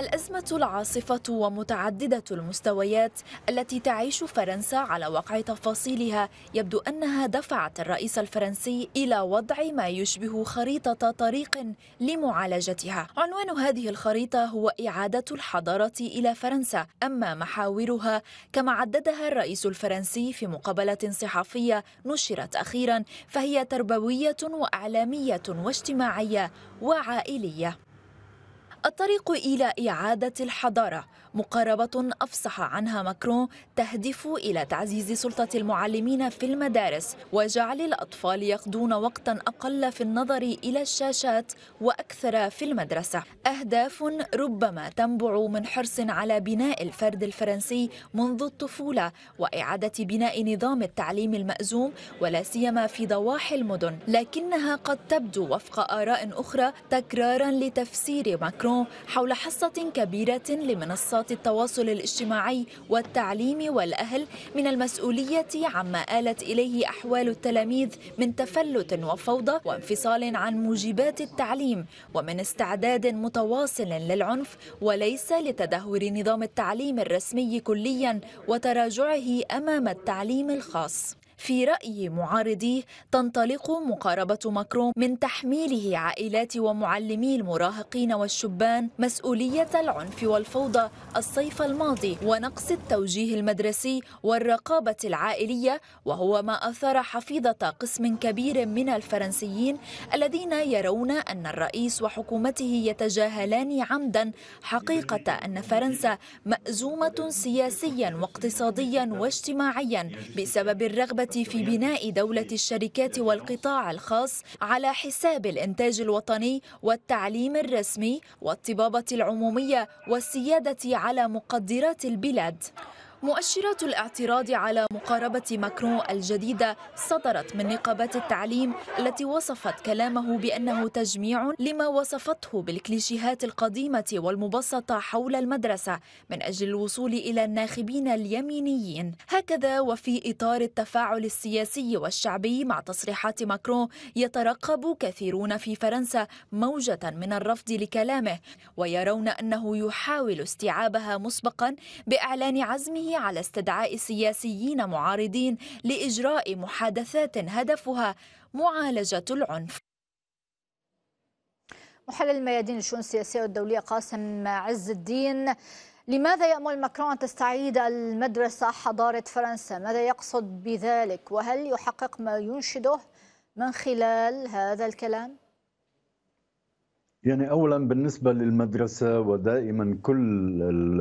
الأزمة العاصفة ومتعددة المستويات التي تعيش فرنسا على وقع تفاصيلها يبدو أنها دفعت الرئيس الفرنسي إلى وضع ما يشبه خريطة طريق لمعالجتها عنوان هذه الخريطة هو إعادة الحضارة إلى فرنسا أما محاورها كما عددها الرئيس الفرنسي في مقابلة صحفية نشرت أخيرا فهي تربوية وإعلامية واجتماعية وعائلية الطريق إلى إعادة الحضارة مقاربة أفصح عنها ماكرون تهدف إلى تعزيز سلطة المعلمين في المدارس وجعل الأطفال يقضون وقتا أقل في النظر إلى الشاشات وأكثر في المدرسة أهداف ربما تنبع من حرص على بناء الفرد الفرنسي منذ الطفولة وإعادة بناء نظام التعليم المأزوم ولا سيما في ضواحي المدن لكنها قد تبدو وفق آراء أخرى تكرارا لتفسير ماكرون حول حصة كبيرة لمنصات منصات التواصل الاجتماعي والتعليم والأهل من المسؤولية عما آلت إليه أحوال التلاميذ من تفلت وفوضى وانفصال عن موجبات التعليم ومن استعداد متواصل للعنف وليس لتدهور نظام التعليم الرسمي كليا وتراجعه أمام التعليم الخاص في رأي معارضيه تنطلق مقاربة ماكرون من تحميله عائلات ومعلمي المراهقين والشبان مسؤولية العنف والفوضى الصيف الماضي ونقص التوجيه المدرسي والرقابة العائلية وهو ما أثار حفيظة قسم كبير من الفرنسيين الذين يرون أن الرئيس وحكومته يتجاهلان عمدا حقيقة أن فرنسا مأزومة سياسيا واقتصاديا واجتماعيا بسبب الرغبة في بناء دولة الشركات والقطاع الخاص على حساب الإنتاج الوطني والتعليم الرسمي والطبابة العمومية والسيادة على مقدرات البلاد مؤشرات الاعتراض على مقاربة ماكرون الجديدة صدرت من نقابات التعليم التي وصفت كلامه بأنه تجميع لما وصفته بالكليشيهات القديمة والمبسطة حول المدرسة من أجل الوصول إلى الناخبين اليمينيين هكذا وفي إطار التفاعل السياسي والشعبي مع تصريحات ماكرون يترقب كثيرون في فرنسا موجة من الرفض لكلامه ويرون أنه يحاول استيعابها مسبقا بإعلان عزمه على استدعاء سياسيين معارضين لإجراء محادثات هدفها معالجة العنف محلل ميادين الشؤون السياسية والدولية قاسم عز الدين لماذا يأمل ماكرون أن تستعيد المدرسة حضارة فرنسا؟ ماذا يقصد بذلك؟ وهل يحقق ما ينشده من خلال هذا الكلام؟ يعني اولا بالنسبه للمدرسه ودائما كل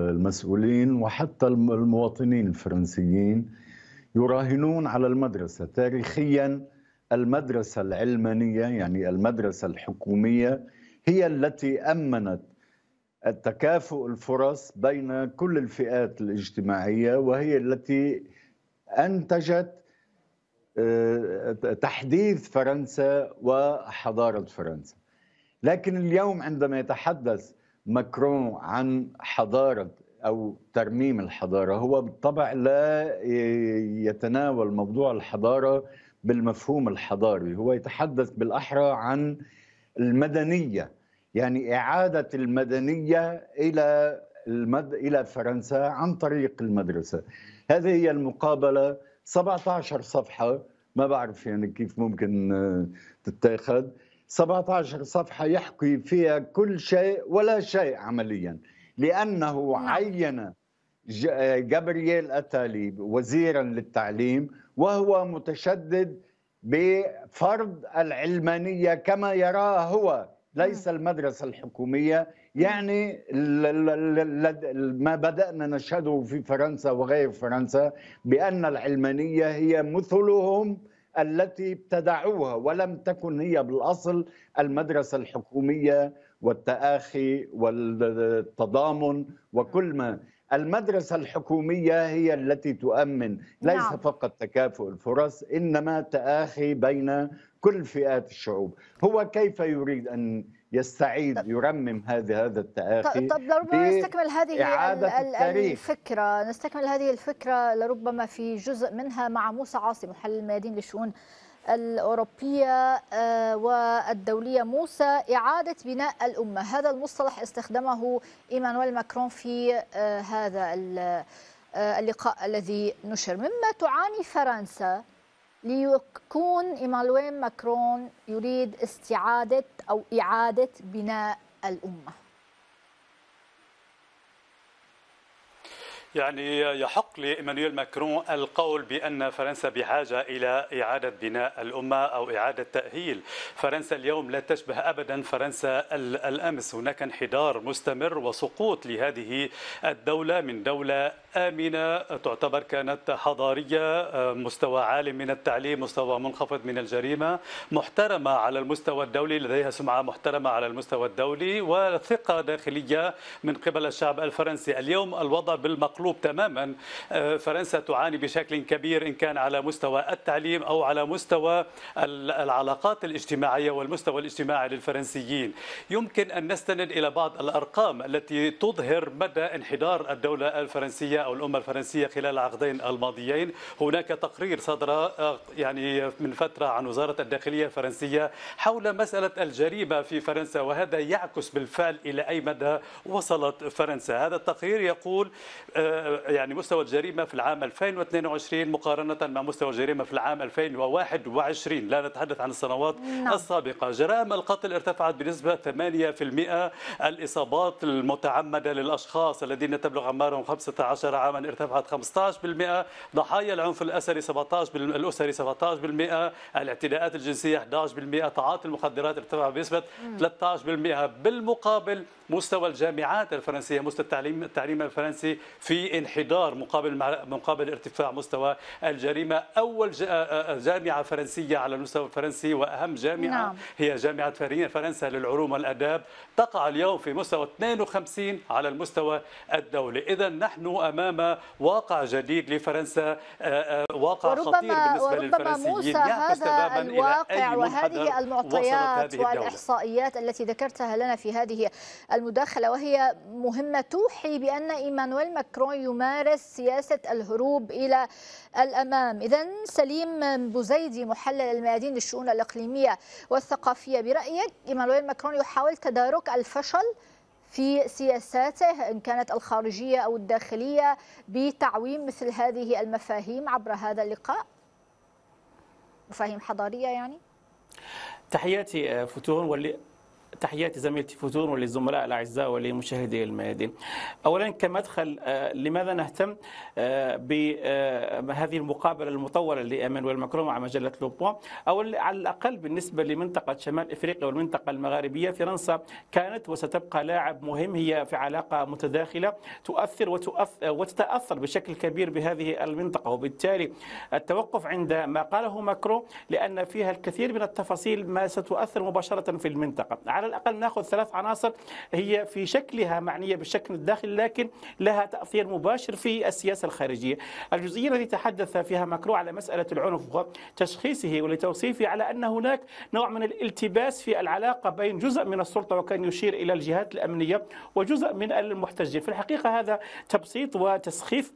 المسؤولين وحتى المواطنين الفرنسيين يراهنون على المدرسه تاريخيا المدرسه العلمانيه يعني المدرسه الحكوميه هي التي امنت التكافؤ الفرص بين كل الفئات الاجتماعيه وهي التي انتجت آه، تحديث فرنسا وحضاره فرنسا لكن اليوم عندما يتحدث ماكرون عن حضاره او ترميم الحضاره هو بالطبع لا يتناول موضوع الحضاره بالمفهوم الحضاري هو يتحدث بالاحرى عن المدنيه يعني اعاده المدنيه الى المد... الى فرنسا عن طريق المدرسه هذه هي المقابله 17 صفحه ما بعرف يعني كيف ممكن آه، تتاخذ 17 صفحة يحكي فيها كل شيء ولا شيء عمليا لأنه نعم. عين جابرييل أتالي وزيرا للتعليم وهو متشدد بفرض العلمانية كما يراها هو ليس نعم. المدرسة الحكومية يعني ما بدأنا نشهده في فرنسا وغير فرنسا بأن العلمانية هي مثلهم التي ابتدعوها ولم تكن هي بالاصل المدرسه الحكوميه والتآخي والتضامن وكل ما المدرسة الحكومية هي التي تؤمن ليس نعم. فقط تكافؤ الفرص إنما تآخي بين كل فئات الشعوب هو كيف يريد أن يستعيد يرمم هذا هذا التآخي طب لربما نستكمل هذه الفكرة نستكمل هذه الفكرة لربما في جزء منها مع موسى عاصم محلل الميادين للشؤون الأوروبية آه، والدولية موسى إعادة بناء الأمة هذا المصطلح استخدمه إيمانويل ماكرون في آه، هذا آه، اللقاء الذي نشر مما تعاني فرنسا ليكون ايمانويل ماكرون يريد استعاده او اعاده بناء الامه يعني يحق لإيمانويل ماكرون القول بأن فرنسا بحاجة إلى إعادة بناء الأمة أو إعادة تأهيل فرنسا اليوم لا تشبه أبدا فرنسا الأمس هناك انحدار مستمر وسقوط لهذه الدولة من دولة آمنة تعتبر كانت حضارية آه، مستوى عالي من التعليم مستوى منخفض من الجريمة محترمة على المستوى الدولي لديها سمعة محترمة على المستوى الدولي وثقة داخلية من قبل الشعب الفرنسي اليوم الوضع بالمقر مقلوب تماما آه، فرنسا تعاني بشكل كبير إن كان على مستوى التعليم أو على مستوى العلاقات الاجتماعية والمستوى الاجتماعي للفرنسيين يمكن أن نستند إلى بعض الأرقام التي تظهر مدى انحدار الدولة الفرنسية أو الأمة الفرنسية خلال العقدين الماضيين هناك تقرير صدر آه، يعني من فترة عن وزارة الداخلية الفرنسية حول مسألة الجريمة في فرنسا وهذا يعكس بالفعل إلى أي مدى وصلت فرنسا هذا التقرير يقول آه، آه، يعني مستوى الجريمه في العام 2022 مقارنه مع مستوى الجريمه في العام 2021 لا نتحدث عن السنوات نعم. السابقه جرائم القتل ارتفعت بنسبه 8% الاصابات المتعمده للاشخاص الذين تبلغ اعمارهم 15 عاما ارتفعت 15% ضحايا العنف الاسري 17 الاسري 17% الاعتداءات الجنسيه 11% تعاطي المخدرات ارتفع بنسبه 13% بالمقابل مستوى الجامعات الفرنسية مستوى التعليم التعليم الفرنسي في انحدار مقابل مقابل ارتفاع مستوى الجريمة أول جامعة فرنسية على المستوى الفرنسي وأهم جامعة نعم. هي جامعة فرنسا للعلوم والآداب تقع اليوم في مستوى 52 على المستوى الدولي إذا نحن أمام واقع جديد لفرنسا واقع خطير بالنسبة للفرنسيين يعكس تماما الواقع إلى أي وهذه المعطيات والإحصائيات التي ذكرتها لنا في هذه المداخلة وهي مهمة توحي بأن إيمانويل ماكرون يمارس سياسة الهروب إلى الأمام إذا سليم بوزيدي محلل الميادين للشؤون الإقليمية والثقافية برأيك إيمانويل ماكرون يحاول تدارك الفشل في سياساته إن كانت الخارجية أو الداخلية بتعويم مثل هذه المفاهيم عبر هذا اللقاء مفاهيم حضارية يعني تحياتي آه، فتون تحياتي زميلتي فتون وللزملاء الاعزاء ولمشاهدي الميادين. اولا كمدخل آه، لماذا نهتم آه، بهذه آه، المقابله المطوله لامانويل ماكرون مع مجله لوبوان؟ او على الاقل بالنسبه لمنطقه شمال افريقيا والمنطقه المغاربيه فرنسا كانت وستبقى لاعب مهم هي في علاقه متداخله تؤثر وتتاثر بشكل كبير بهذه المنطقه وبالتالي التوقف عند ما قاله ماكرون لان فيها الكثير من التفاصيل ما ستؤثر مباشره في المنطقه. على الأقل ناخذ ثلاث عناصر هي في شكلها معنية بالشكل الداخلي لكن لها تأثير مباشر في السياسة الخارجية الجزئية التي تحدث فيها ماكرو على مسألة العنف وتشخيصه ولتوصيفه على أن هناك نوع من الالتباس في العلاقة بين جزء من السلطة وكان يشير إلى الجهات الأمنية وجزء من المحتجين في الحقيقة هذا تبسيط وتسخيف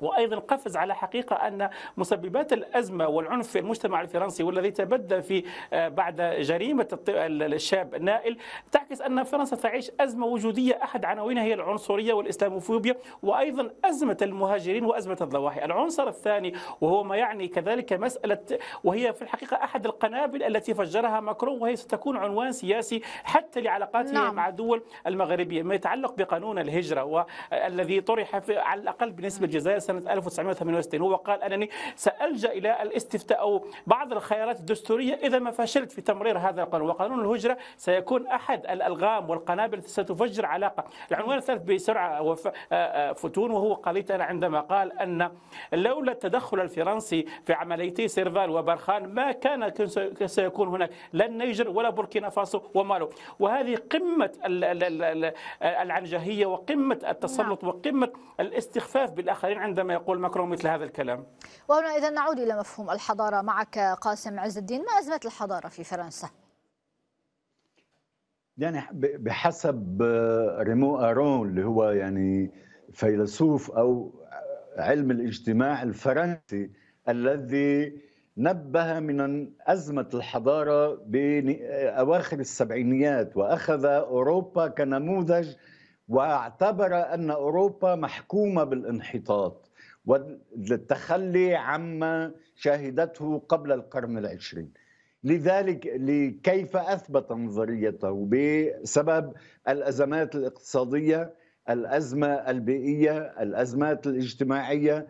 وايضا قفز على حقيقه ان مسببات الازمه والعنف في المجتمع الفرنسي والذي تبدى في آه، بعد جريمه الشاب نائل تعكس ان فرنسا تعيش ازمه وجوديه احد عناوينها هي العنصريه والاسلاموفوبيا وايضا ازمه المهاجرين وازمه الضواحي، العنصر الثاني وهو ما يعني كذلك مساله وهي في الحقيقه احد القنابل التي فجرها ماكرون وهي ستكون عنوان سياسي حتى لعلاقاته نعم. مع الدول المغربيه، ما يتعلق بقانون الهجره والذي طرح على الاقل بالنسبه للجزائر فبراير سنة 1968 هو قال أنني سألجأ إلى الاستفتاء أو بعض الخيارات الدستورية إذا ما فشلت في تمرير هذا القانون وقانون الهجرة سيكون أحد الألغام والقنابل التي ستفجر علاقة العنوان الثالث بسرعة آه، آه، فتون وهو أنا عندما قال أن لولا التدخل الفرنسي في عمليتي سيرفال وبرخان ما كان سيكون هناك لا النيجر ولا بوركينا فاسو ومالو وهذه قمة العنجهية وقمة التسلط نعم. وقمة الاستخفاف بالآخرين عندما يقول ماكرون مثل هذا الكلام وهنا إذا نعود إلى مفهوم الحضارة معك قاسم عز الدين ما أزمة الحضارة في فرنسا؟ يعني بحسب ريمو أرون اللي هو يعني فيلسوف أو علم الاجتماع الفرنسي الذي نبه من أزمة الحضارة بأواخر السبعينيات وأخذ أوروبا كنموذج واعتبر ان اوروبا محكومه بالانحطاط والتخلي عما شهدته قبل القرن العشرين لذلك لكيف اثبت نظريته بسبب الازمات الاقتصاديه الازمه البيئيه الازمات الاجتماعيه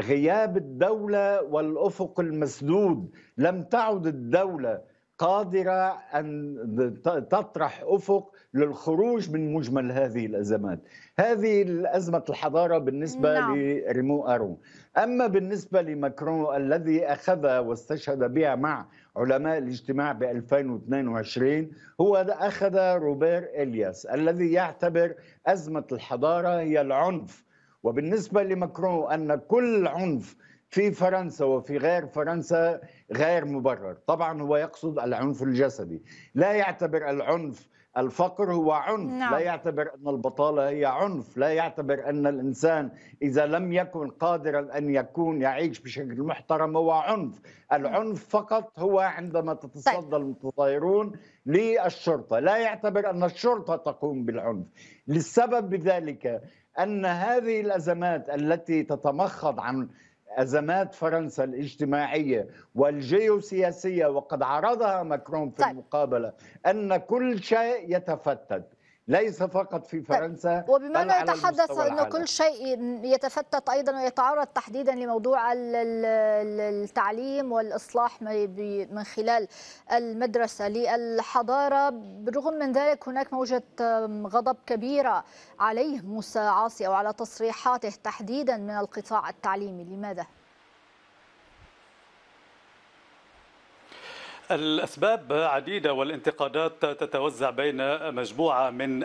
غياب الدوله والافق المسدود لم تعد الدوله قادرة أن تطرح أفق للخروج من مجمل هذه الأزمات هذه أزمة الحضارة بالنسبة نعم. لريمو أرون أما بالنسبة لماكرون الذي أخذ واستشهد بها مع علماء الاجتماع ب 2022 هو أخذ روبير إلياس الذي يعتبر أزمة الحضارة هي العنف وبالنسبة لماكرون أن كل عنف في فرنسا وفي غير فرنسا غير مبرر طبعا هو يقصد العنف الجسدي لا يعتبر العنف الفقر هو عنف نعم. لا يعتبر أن البطالة هي عنف لا يعتبر أن الإنسان إذا لم يكن قادرا أن يكون يعيش بشكل محترم هو عنف العنف فقط هو عندما تتصدى طيب. المتظاهرون للشرطة لا يعتبر أن الشرطة تقوم بالعنف للسبب بذلك أن هذه الأزمات التي تتمخض عن ازمات فرنسا الاجتماعيه والجيوسياسيه وقد عرضها مكرون في طيب. المقابله ان كل شيء يتفتت ليس فقط في طيب، فرنسا وبما أنه يتحدث أن كل شيء يتفتت ايضا ويتعرض تحديدا لموضوع التعليم والاصلاح من خلال المدرسه للحضاره بالرغم من ذلك هناك موجه غضب كبيره عليه موسى عاصي او على تصريحاته تحديدا من القطاع التعليمي لماذا؟ الأسباب عديدة والانتقادات تتوزع بين مجموعة من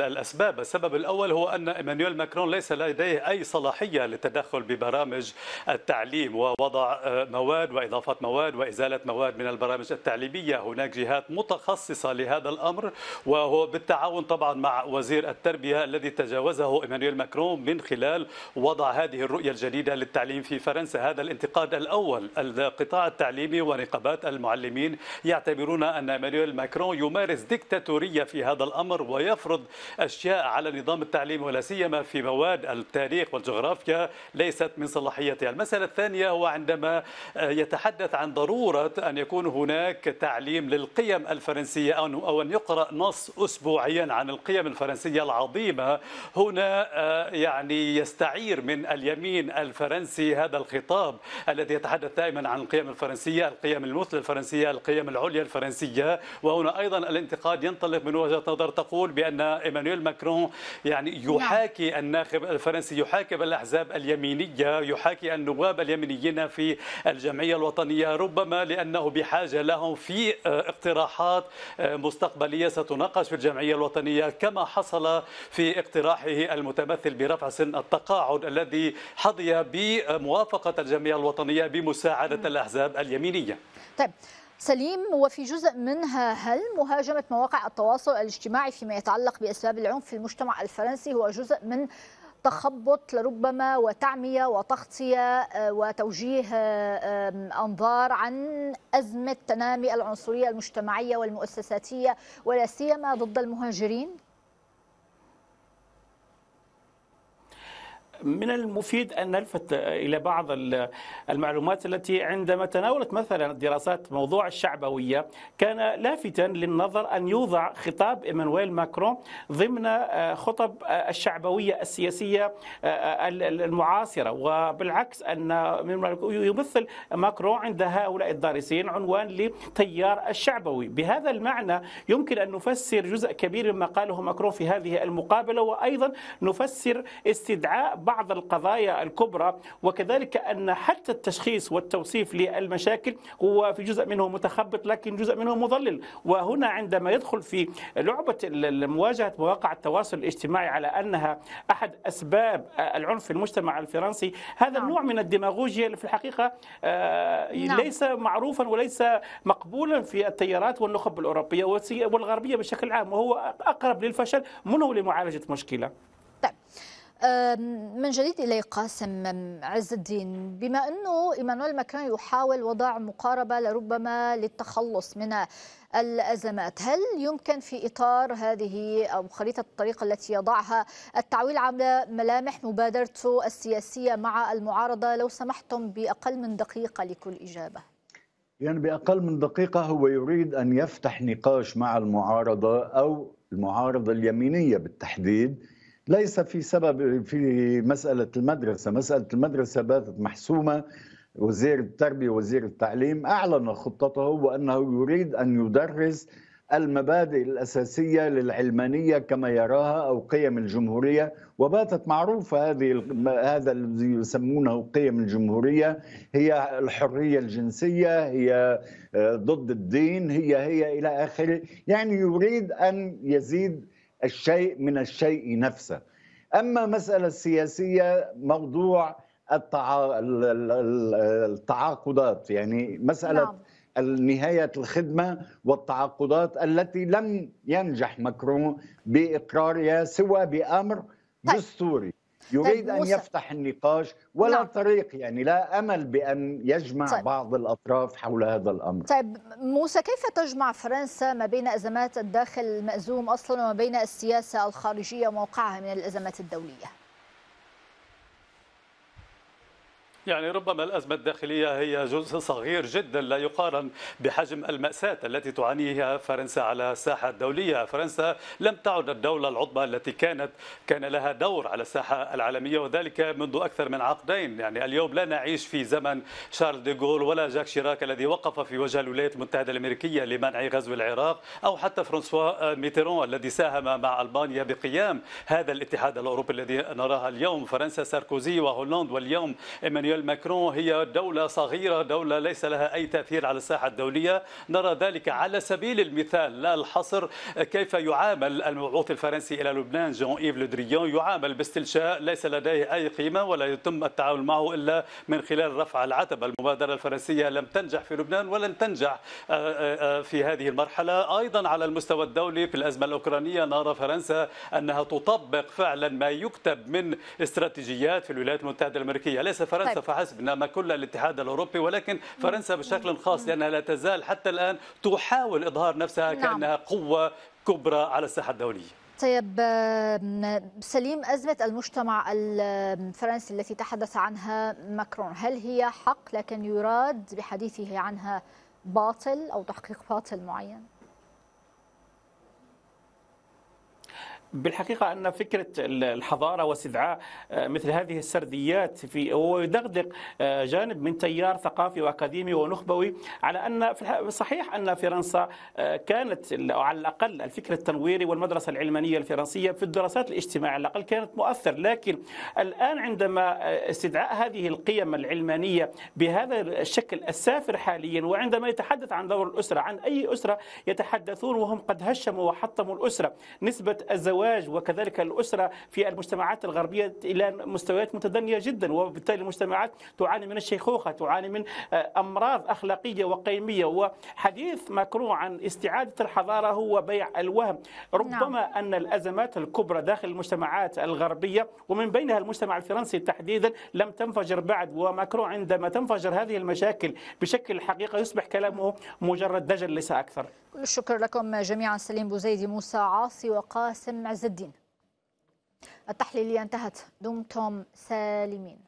الأسباب السبب الأول هو أن إيمانويل ماكرون ليس لديه أي صلاحية للتدخل ببرامج التعليم ووضع مواد وإضافة مواد وإزالة مواد من البرامج التعليمية هناك جهات متخصصة لهذا الأمر وهو بالتعاون طبعا مع وزير التربية الذي تجاوزه إيمانويل ماكرون من خلال وضع هذه الرؤية الجديدة للتعليم في فرنسا هذا الانتقاد الأول القطاع التعليمي ونقابات المعلمين المتكلمين يعتبرون أن إيمانويل ماكرون يمارس ديكتاتورية في هذا الأمر ويفرض أشياء على النظام التعليمي ولا سيما في مواد التاريخ والجغرافيا ليست من صلاحيتها المسألة الثانية هو عندما يتحدث عن ضرورة أن يكون هناك تعليم للقيم الفرنسية أو أن يقرأ نص أسبوعيا عن القيم الفرنسية العظيمة هنا آه، يعني يستعير من اليمين الفرنسي هذا الخطاب الذي يتحدث دائما عن القيم الفرنسية القيم المثلى الفرنسية الفرنسية القيم العليا الفرنسية وهنا أيضا الانتقاد ينطلق من وجهة نظر تقول بأن إيمانويل ماكرون يعني نعم. يحاكي الناخب الفرنسي يحاكي الأحزاب اليمينية يحاكي النواب اليمينيين في الجمعية الوطنية ربما لأنه بحاجة لهم في اقتراحات مستقبلية ستناقش في الجمعية الوطنية كما حصل في اقتراحه المتمثل برفع سن التقاعد الذي حظي بموافقة الجمعية الوطنية بمساعدة نعم. الأحزاب اليمينية طيب سليم وفي جزء منها هل مهاجمة مواقع التواصل الاجتماعي فيما يتعلق بأسباب العنف في المجتمع الفرنسي هو جزء من تخبط لربما وتعمية وتغطية آه، وتوجيه آه، أنظار عن أزمة تنامي العنصرية المجتمعية والمؤسساتية ولا سيما ضد المهاجرين؟ من المفيد أن نلفت إلى بعض المعلومات التي عندما تناولت مثلا دراسات موضوع الشعبوية كان لافتا للنظر أن يوضع خطاب إيمانويل ماكرون ضمن آه، خطب آه، الشعبوية السياسية آه، المعاصرة وبالعكس أن يمثل ماكرون عند هؤلاء الدارسين عنوان لتيار الشعبوي بهذا المعنى يمكن أن نفسر جزء كبير مما قاله ماكرون في هذه المقابلة وأيضا نفسر استدعاء بعض القضايا الكبرى وكذلك أن حتى التشخيص والتوصيف للمشاكل هو في جزء منه متخبط لكن جزء منه مضلل وهنا عندما يدخل في لعبة مواجهة مواقع التواصل الاجتماعي على أنها أحد أسباب العنف في المجتمع الفرنسي هذا نعم. النوع من الديماغوجيا في الحقيقة آه، نعم. ليس معروفا وليس مقبولا في التيارات والنخب الأوروبية والغربية بشكل عام وهو أقرب للفشل منه لمعالجة مشكلة من جديد إلي قاسم عز الدين بما أنه إيمانويل ماكرون يحاول وضع مقاربة لربما للتخلص من الأزمات هل يمكن في إطار هذه أو خريطة الطريق التي يضعها التعويل على ملامح مبادرته السياسية مع المعارضة لو سمحتم بأقل من دقيقة لكل إجابة يعني بأقل من دقيقة هو يريد أن يفتح نقاش مع المعارضة أو المعارضة اليمينية بالتحديد ليس في سبب في مسألة المدرسة مسألة المدرسة باتت محسومة وزير التربية وزير التعليم أعلن خطته وأنه يريد أن يدرس المبادئ الأساسية للعلمانية كما يراها أو قيم الجمهورية وباتت معروفة هذه هذا الذي يسمونه قيم الجمهورية هي الحرية الجنسية هي آه، ضد الدين هي هي إلى آخره يعني يريد أن يزيد الشيء من الشيء نفسه أما مسألة السياسية موضوع التع... التعاقدات يعني مسألة نعم. نهاية الخدمة والتعاقدات التي لم ينجح مكرون بإقرارها سوى بأمر طيب. دستوري يريد طيب، أن يفتح النقاش ولا نعم. طريق يعني لا أمل بأن يجمع طيب. بعض الأطراف حول هذا الأمر طيب موسى كيف تجمع فرنسا ما بين أزمات الداخل المأزوم أصلا وما بين السياسة الخارجية وموقعها من الأزمات الدولية؟ يعني ربما الأزمة الداخلية هي جزء صغير جدا لا يقارن بحجم المأساة التي تعانيها فرنسا على الساحة الدولية فرنسا لم تعد الدولة العظمى التي كانت كان لها دور على الساحة العالمية وذلك منذ أكثر من عقدين يعني اليوم لا نعيش في زمن شارل ديغول ولا جاك شيراك الذي وقف في وجه الولايات المتحدة الأمريكية لمنع غزو العراق أو حتى فرانسوا ميتيرون الذي ساهم مع ألبانيا بقيام هذا الاتحاد الأوروبي الذي نراها اليوم فرنسا ساركوزي وهولندا واليوم إيمانويل ميشيل ماكرون هي دولة صغيرة دولة ليس لها أي تأثير على الساحة الدولية نرى ذلك على سبيل المثال لا الحصر كيف يعامل المبعوث الفرنسي إلى لبنان جون إيف لودريون يعامل باستلشاء ليس لديه أي قيمة ولا يتم التعامل معه إلا من خلال رفع العتبة المبادرة الفرنسية لم تنجح في لبنان ولن تنجح آه، آه، آه، في هذه المرحلة أيضا على المستوى الدولي في الأزمة الأوكرانية نرى فرنسا أنها تطبق فعلا ما يكتب من استراتيجيات في الولايات المتحدة الأمريكية ليس فرنسا فحسب إنما كل الاتحاد الأوروبي ولكن فرنسا بشكل خاص لأنها لا تزال حتى الآن تحاول إظهار نفسها نعم. كأنها قوة كبرى على الساحة الدولية طيب سليم أزمة المجتمع الفرنسي التي تحدث عنها ماكرون هل هي حق لكن يراد بحديثه عنها باطل أو تحقيق باطل معين؟ بالحقيقة أن فكرة الحضارة واستدعاء آه، مثل هذه السرديات في هو يدغدغ آه، جانب من تيار ثقافي وأكاديمي ونخبوي على أن صحيح أن فرنسا آه، كانت أو على الأقل الفكر التنويري والمدرسة العلمانية الفرنسية في الدراسات الاجتماعية على الأقل كانت مؤثر لكن الآن عندما استدعاء هذه القيم العلمانية بهذا الشكل السافر حاليا وعندما يتحدث عن دور الأسرة عن أي أسرة يتحدثون وهم قد هشموا وحطموا الأسرة نسبة الزواج الزواج وكذلك الأسرة في المجتمعات الغربية إلى مستويات متدنية جدا وبالتالي المجتمعات تعاني من الشيخوخة تعاني من آه، أمراض أخلاقية وقيمية وحديث ماكرون عن استعادة الحضارة هو بيع الوهم نعم. ربما نعم. أن الأزمات الكبرى داخل المجتمعات الغربية ومن بينها المجتمع الفرنسي تحديدا لم تنفجر بعد وماكرون عندما تنفجر هذه المشاكل بشكل الحقيقه يصبح كلامه مجرد دجل ليس أكثر شكرا لكم جميعا سليم بوزيدي موسى عاصي وقاسم عز الدين التحليلية انتهت دمتم سالمين